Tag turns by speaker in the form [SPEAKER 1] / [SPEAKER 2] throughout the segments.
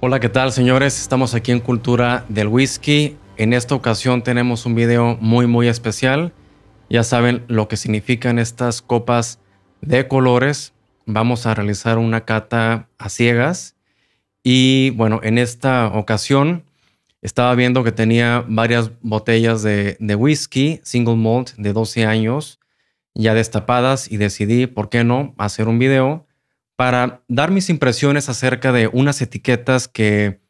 [SPEAKER 1] Hola, ¿qué tal señores? Estamos aquí en Cultura del Whisky. En esta ocasión tenemos un video muy muy especial. Ya saben lo que significan estas copas de colores. Vamos a realizar una cata a ciegas. Y bueno, en esta ocasión estaba viendo que tenía varias botellas de, de whisky single malt de 12 años ya destapadas y decidí, ¿por qué no?, hacer un video para dar mis impresiones acerca de unas etiquetas que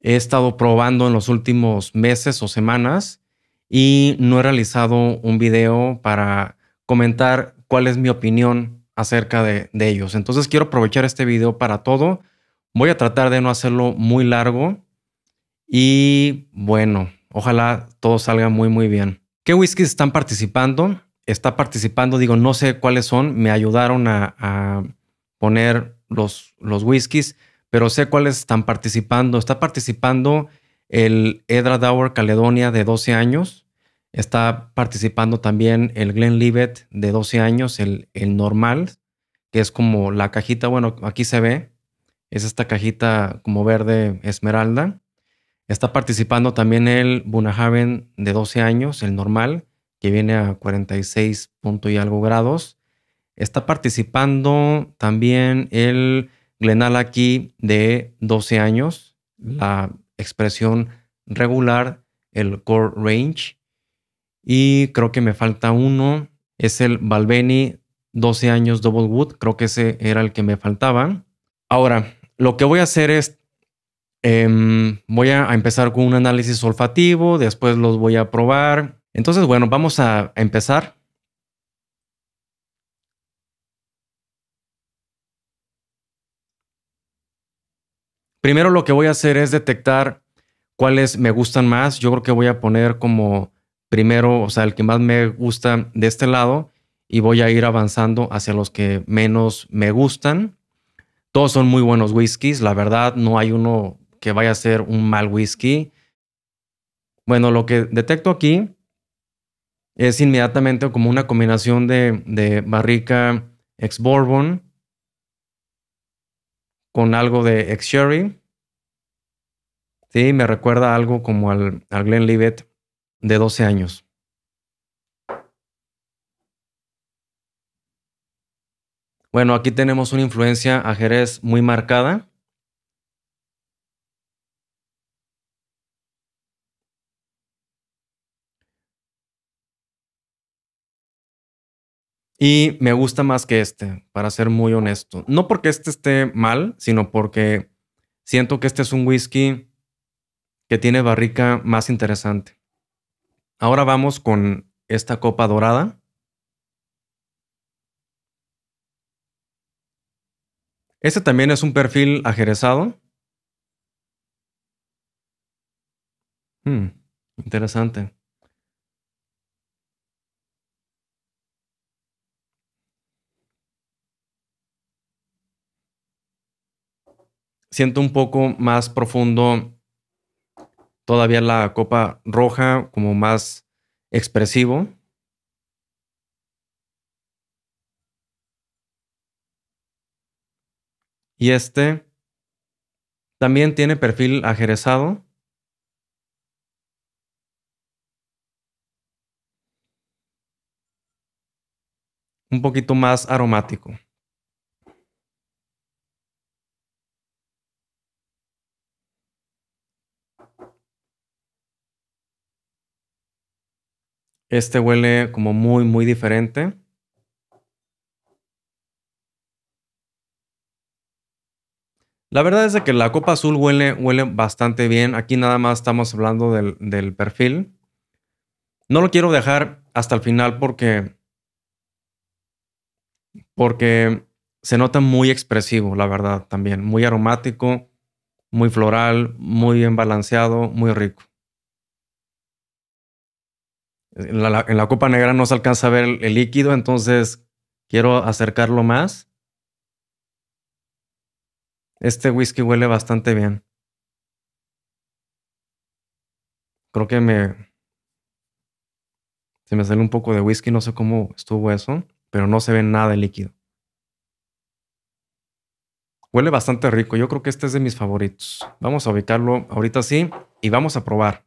[SPEAKER 1] he estado probando en los últimos meses o semanas y no he realizado un video para comentar cuál es mi opinión acerca de, ellos. Entonces quiero aprovechar este video para todo. Voy a tratar de no hacerlo muy largo y bueno, ojalá todo salga muy muy bien. ¿Qué whiskies están participando? Está participando, digo, no sé cuáles son, me ayudaron a poner los, los whiskies, pero sé cuáles están participando. Está participando el Edra Dower Caledonia de 12 años. Está participando también el Glenn de 12 años, el, el normal, que es como la cajita, bueno, aquí se ve, es esta cajita como verde esmeralda. Está participando también el Bunahaven de 12 años, el normal, que viene a 46 punto y algo grados. Está participando también el Glenal aquí de 12 años, la expresión regular, el core range. Y creo que me falta uno, es el Balbeni 12 años Double Wood, creo que ese era el que me faltaba. Ahora, lo que voy a hacer es, em, voy a empezar con un análisis olfativo, después los voy a probar. Entonces, bueno, vamos a empezar Primero lo que voy a hacer es detectar cuáles me gustan más. Yo creo que voy a poner como primero, o sea, el que más me gusta de este lado y voy a ir avanzando hacia los que menos me gustan. Todos son muy buenos whiskies, la verdad, no hay uno que vaya a ser un mal whisky. Bueno, lo que detecto aquí es inmediatamente como una combinación de, de barrica ex bourbon con algo de ex-Sherry. Sí, me recuerda algo como al, Glenn de 12 años. Bueno, aquí tenemos una influencia Jerez muy marcada. Y me gusta más que este, para ser muy honesto. No porque este esté mal, sino porque siento que este es un whisky que tiene barrica más interesante. Ahora vamos con esta copa dorada. Este también es un perfil ajerezado. Hmm, interesante. siento un poco más profundo todavía la copa roja, como más expresivo. Y este también tiene perfil ajerezado. Un poquito más aromático. Este huele como muy, muy diferente. La verdad es de que la copa azul huele, huele bastante bien. Aquí nada más estamos hablando del, del perfil. No lo quiero dejar hasta el final porque. Porque se nota muy expresivo, la verdad, también. Muy aromático, muy floral, muy bien balanceado, muy rico. En la, copa negra no se alcanza a ver el, líquido, entonces quiero acercarlo más. Este whisky huele bastante bien. Creo que me... Se me sale un poco de whisky, no sé cómo estuvo eso, pero no se ve nada el líquido. Huele bastante rico, yo creo que este es de mis favoritos. Vamos a ubicarlo ahorita sí y vamos a probar.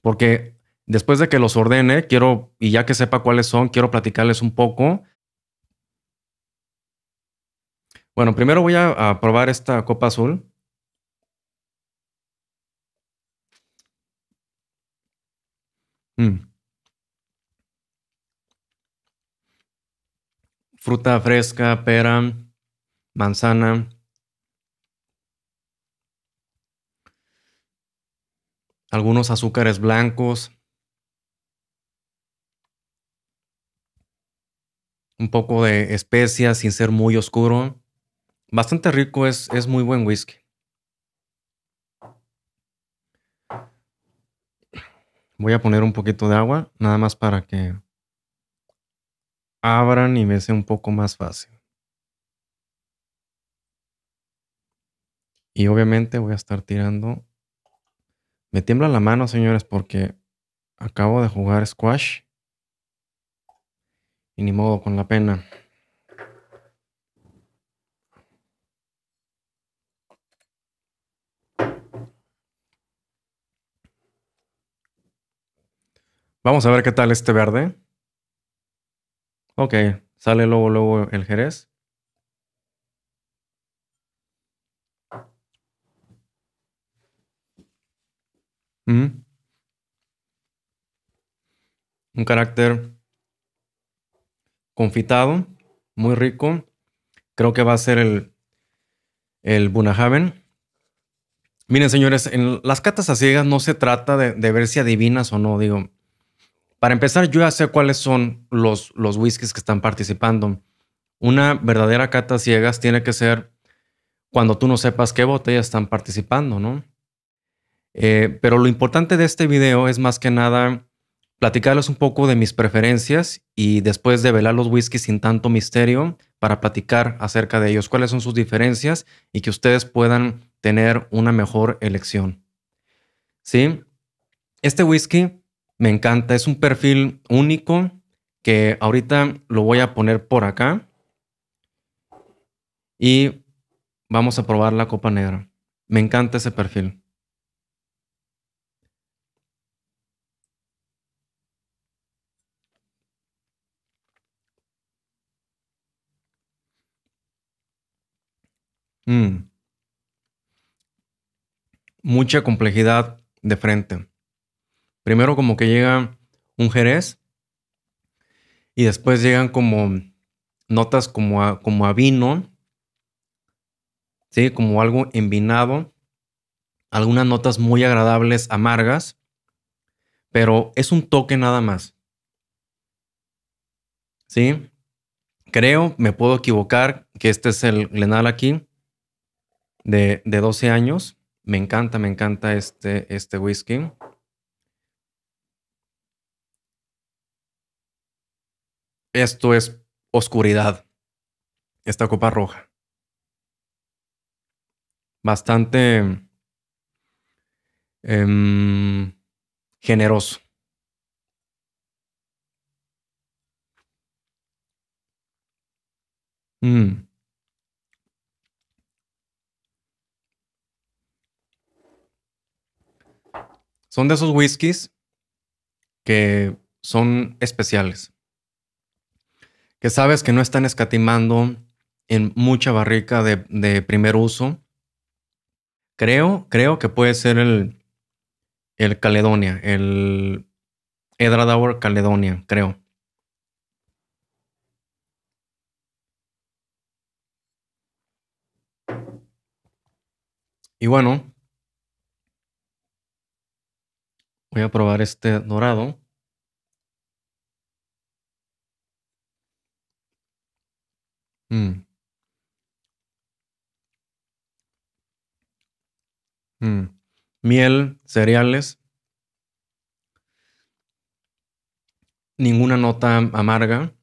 [SPEAKER 1] Porque Después de que los ordene, quiero, y ya que sepa cuáles son, quiero platicarles un poco. Bueno, primero voy a, probar esta copa azul. Mm. Fruta fresca, pera, manzana. Algunos azúcares blancos. un poco de especias sin ser muy oscuro. Bastante rico, es, es muy buen whisky. Voy a poner un poquito de agua, nada más para que abran y me sea un poco más fácil. Y obviamente voy a estar tirando. Me tiembla la mano, señores, porque acabo de jugar squash y ni modo con la pena. Vamos a ver qué tal este verde. Ok, sale luego, luego el Jerez. Mm. Un carácter confitado, muy rico. Creo que va a ser el, el Bunahaven. Miren, señores, en las catas a ciegas no se trata de, ver si adivinas o no. Digo, para empezar, yo ya sé cuáles son los, los whiskies que están participando. Una verdadera cata a ciegas tiene que ser cuando tú no sepas qué botellas están participando, ¿no? Eh, pero lo importante de este video es más que nada platicarles un poco de mis preferencias y después de velar los whiskies sin tanto misterio para platicar acerca de ellos, cuáles son sus diferencias y que ustedes puedan tener una mejor elección. ¿Sí? Este whisky me encanta, es un perfil único que ahorita lo voy a poner por acá y vamos a probar la copa negra. Me encanta ese perfil. Mm. Mucha complejidad de frente. Primero como que llega un jerez y después llegan como notas como a, como vino, ¿sí? como algo envinado, algunas notas muy agradables, amargas, pero es un toque nada más. ¿Sí? Creo, me puedo equivocar, que este es el Glenal aquí, de, de 12 años. Me encanta, me encanta este, este whisky. Esto es oscuridad. Esta copa roja. Bastante em, generoso. Mm. Son de esos whiskies que son especiales. Que sabes que no están escatimando en mucha barrica de, primer uso. Creo, creo que puede ser el, el Caledonia, el Edradour Caledonia, creo. Y bueno, Voy a probar este dorado. Mm. Mm. Miel, cereales. Ninguna nota amarga.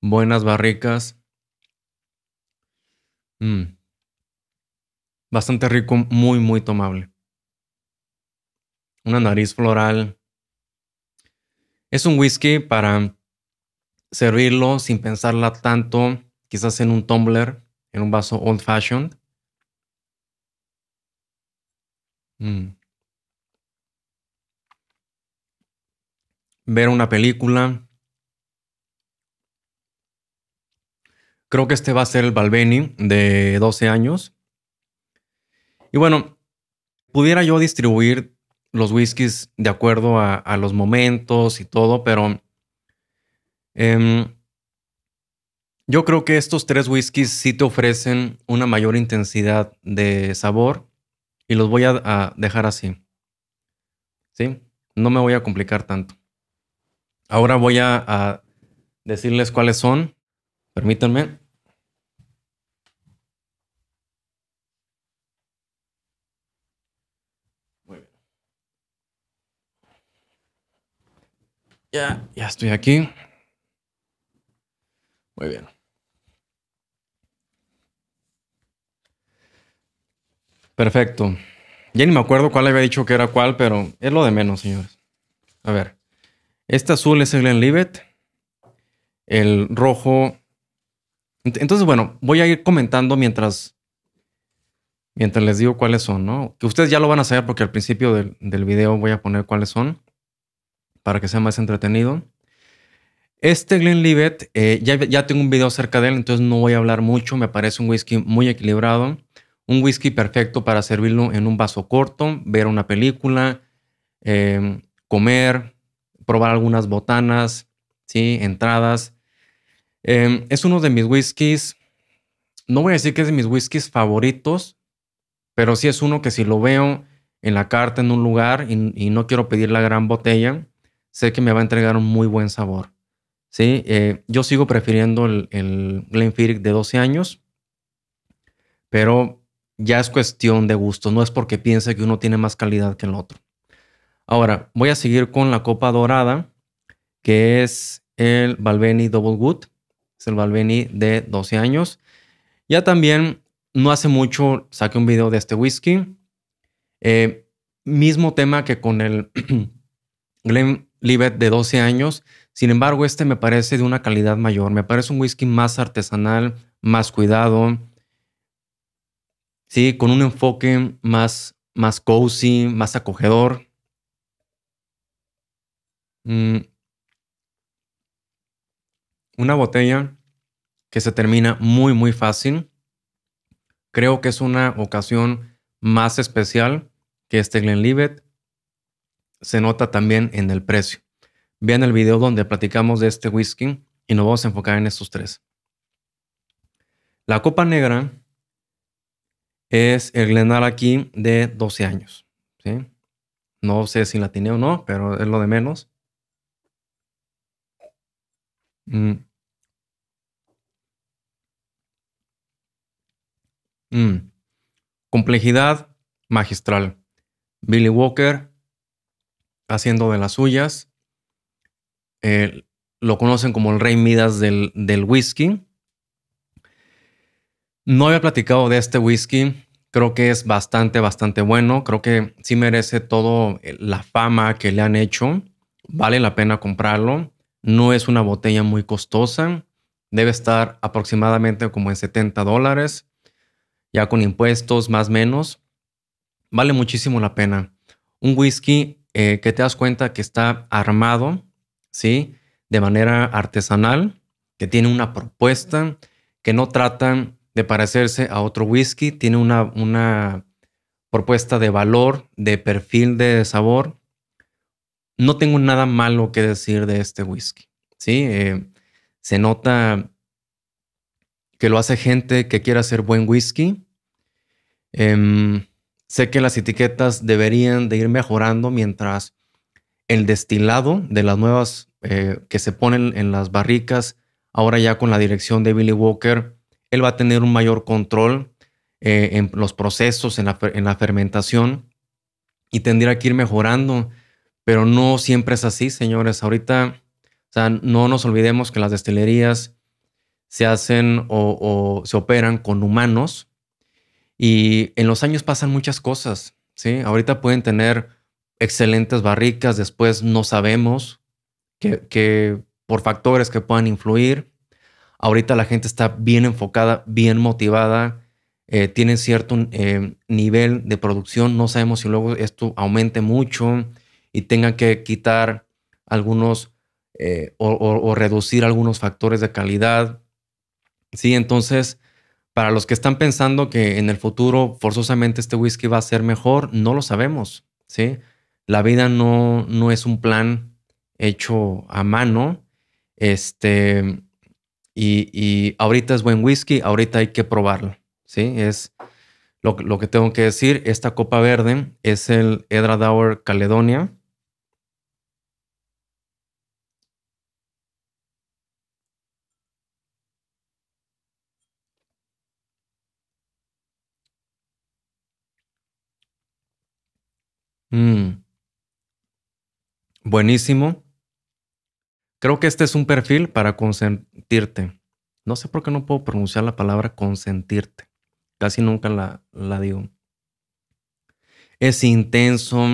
[SPEAKER 1] Buenas barricas. Mm. Bastante rico, muy, muy tomable una nariz floral. Es un whisky para servirlo sin pensarla tanto, quizás en un tumbler, en un vaso old fashioned. Mm. Ver una película. Creo que este va a ser el Balbeni de 12 años. Y bueno, pudiera yo distribuir los whiskies de acuerdo a, los momentos y todo, pero em, yo creo que estos tres whiskies sí te ofrecen una mayor intensidad de sabor y los voy a, dejar así. ¿Sí? No me voy a complicar tanto. Ahora voy a decirles cuáles son. Permítanme. Ya, ya estoy aquí. Muy bien. Perfecto. Ya ni me acuerdo cuál había dicho que era cuál, pero es lo de menos, señores. A ver. Este azul es el libet, El rojo. Entonces, bueno, voy a ir comentando mientras. Mientras les digo cuáles son, ¿no? Que ustedes ya lo van a saber porque al principio del, del video voy a poner cuáles son para que sea más entretenido. Este Glenlivet, eh, ya, tengo un video acerca de él, entonces no voy a hablar mucho. Me parece un whisky muy equilibrado, un whisky perfecto para servirlo en un vaso corto, ver una película, eh, comer, probar algunas botanas, ¿sí? entradas. Eh, es uno de mis whiskies, no voy a decir que es de mis whiskies favoritos, pero sí es uno que si lo veo en la carta en un lugar y no quiero pedir la gran botella, sé que me va a entregar un muy buen sabor. ¿sí? Eh, yo sigo prefiriendo el, el Glenfiddich de 12 años, pero ya es cuestión de gusto, no es porque piense que uno tiene más calidad que el otro. Ahora, voy a seguir con la copa dorada, que es el Balvenie Double Good, es el Balvenie de 12 años. Ya también, no hace mucho saqué un video de este whisky. Eh, mismo tema que con el Glen Libet de 12 años. Sin embargo, este me parece de una calidad mayor. Me parece un whisky más artesanal, más cuidado. Sí, con un enfoque más, más cozy, más acogedor. Mm. Una botella que se termina muy, muy fácil. Creo que es una ocasión más especial que este Glenlivet se nota también en el precio. Vean el video donde platicamos de este whisky y nos vamos a enfocar en estos tres. La copa negra es el aquí de 12 años. ¿sí? No sé si la tiene o no, pero es lo de menos. Mm. Mm. Complejidad magistral. Billy Walker haciendo de las suyas. Eh, lo conocen como el rey Midas del, del whisky. No había platicado de este whisky. Creo que es bastante, bastante bueno. Creo que sí merece toda eh, la fama que le han hecho. Vale la pena comprarlo. No es una botella muy costosa. Debe estar aproximadamente como en 70 dólares. Ya con impuestos, más o menos. Vale muchísimo la pena. Un whisky eh, que te das cuenta que está armado, ¿sí? De manera artesanal, que tiene una propuesta, que no tratan de parecerse a otro whisky, tiene una, una propuesta de valor, de perfil de sabor. No tengo nada malo que decir de este whisky, ¿sí? Eh, se nota que lo hace gente que quiere hacer buen whisky. Eh, Sé que las etiquetas deberían de ir mejorando mientras el destilado de las nuevas eh, que se ponen en las barricas, ahora ya con la dirección de Billy Walker, él va a tener un mayor control eh, en los procesos, en la, fermentación y tendría que ir mejorando, pero no siempre es así, señores. Ahorita, o sea, no nos olvidemos que las destilerías se hacen o se operan con humanos y en los años pasan muchas cosas, ¿sí? Ahorita pueden tener excelentes barricas, después no sabemos que, por factores que puedan influir. Ahorita la gente está bien enfocada, bien motivada, eh, tienen cierto eh, nivel de producción, no sabemos si luego esto aumente mucho y tengan que quitar algunos eh, o, o, reducir algunos factores de calidad. Sí, entonces para los que están pensando que en el futuro forzosamente este whisky va a ser mejor, no lo sabemos, ¿sí? La vida no, no es un plan hecho a mano. Este, y, ahorita es buen whisky, ahorita hay que probarlo, ¿sí? Es lo, lo que tengo que decir. Esta copa verde es el Edra Dower Caledonia Mm. Buenísimo. Creo que este es un perfil para consentirte. No sé por qué no puedo pronunciar la palabra consentirte. Casi nunca la, digo. Es intenso,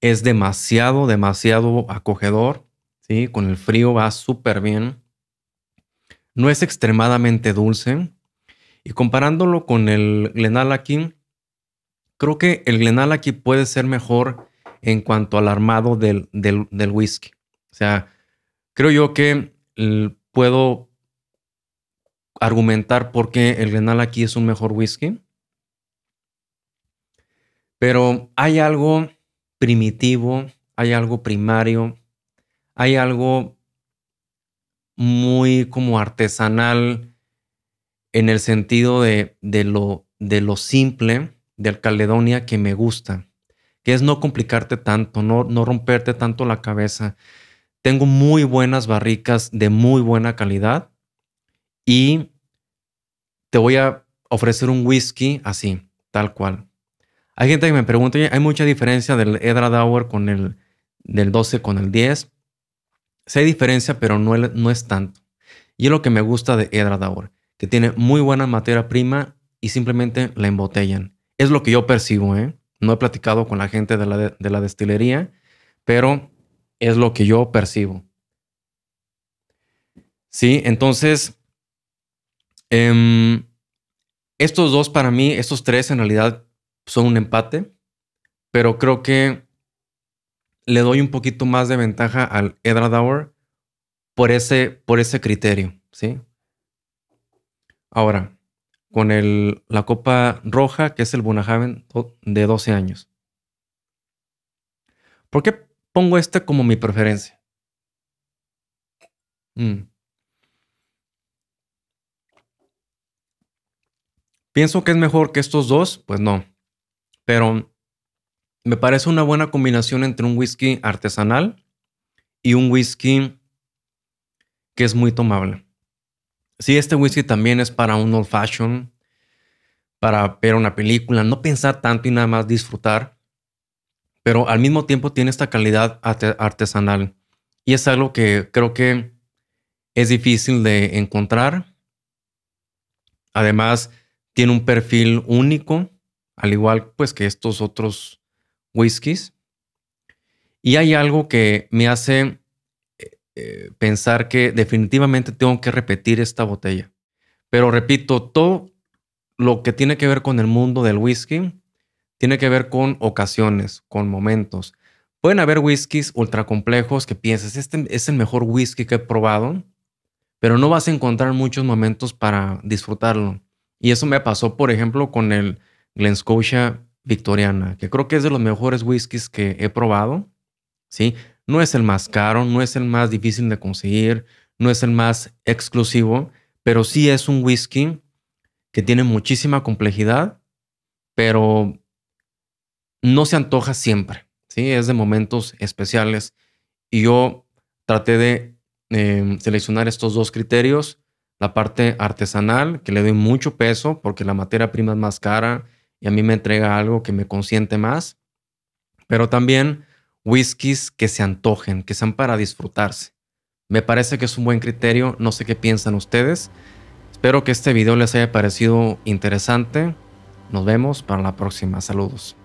[SPEAKER 1] es demasiado, demasiado acogedor. ¿sí? Con el frío va súper bien. No es extremadamente dulce. Y comparándolo con el Lenalakin Creo que el glenal aquí puede ser mejor en cuanto al armado del, whisky. O sea, creo yo que puedo argumentar por qué el glenal aquí es un mejor whisky. Pero hay algo primitivo, hay algo primario, hay algo muy como artesanal en el sentido de lo simple del Caledonia que me gusta, que es no complicarte tanto, no, no romperte tanto la cabeza. Tengo muy buenas barricas de muy buena calidad y te voy a ofrecer un whisky así, tal cual. Hay gente que me pregunta, ¿hay mucha diferencia del Edra Dauer con el del 12 con el 10? Sí hay diferencia, pero no, no es tanto. Y es lo que me gusta de Edra Dauer, que tiene muy buena materia prima y simplemente la embotellan. Es lo que yo percibo, ¿eh? No he platicado con la gente de la, destilería, pero es lo que yo percibo. Sí, entonces, em, estos dos para mí, estos tres en realidad son un empate, pero creo que le doy un poquito más de ventaja al Edradour por ese, por ese criterio, ¿sí? Ahora, con la copa roja, que es el Bunajaven de 12 años. ¿Por qué pongo este como mi preferencia? Mm. ¿Pienso que es mejor que estos dos? Pues no. Pero me parece una buena combinación entre un whisky artesanal y un whisky que es muy tomable. Sí, este whisky también es para un old fashion, para ver una película, no pensar tanto y nada más disfrutar, pero al mismo tiempo tiene esta calidad artesanal. Y es algo que creo que es difícil de encontrar. Además, tiene un perfil único, al igual pues que estos otros whiskies. Y hay algo que me hace eh, pensar que definitivamente tengo que repetir esta botella. Pero repito, todo lo que tiene que ver con el mundo del whisky tiene que ver con ocasiones, con momentos. Pueden haber whiskies ultra complejos que piensas, este es el mejor whisky que he probado, pero no vas a encontrar muchos momentos para disfrutarlo. Y eso me pasó, por ejemplo, con el Glen Scotia Victoriana, que creo que es de los mejores whiskies que he probado, ¿sí? No es el más caro, no es el más difícil de conseguir, no es el más exclusivo, pero sí es un whisky que tiene muchísima complejidad, pero no se antoja siempre, ¿sí? Es de momentos especiales. Y yo traté de em, seleccionar estos dos criterios, la parte artesanal, que le doy mucho peso porque la materia prima es más cara y a mí me entrega algo que me consiente más, pero también whiskies que se antojen, que sean para disfrutarse. Me parece que es un buen criterio, no sé qué piensan ustedes. Espero que este video les haya parecido interesante. Nos vemos para la próxima. Saludos.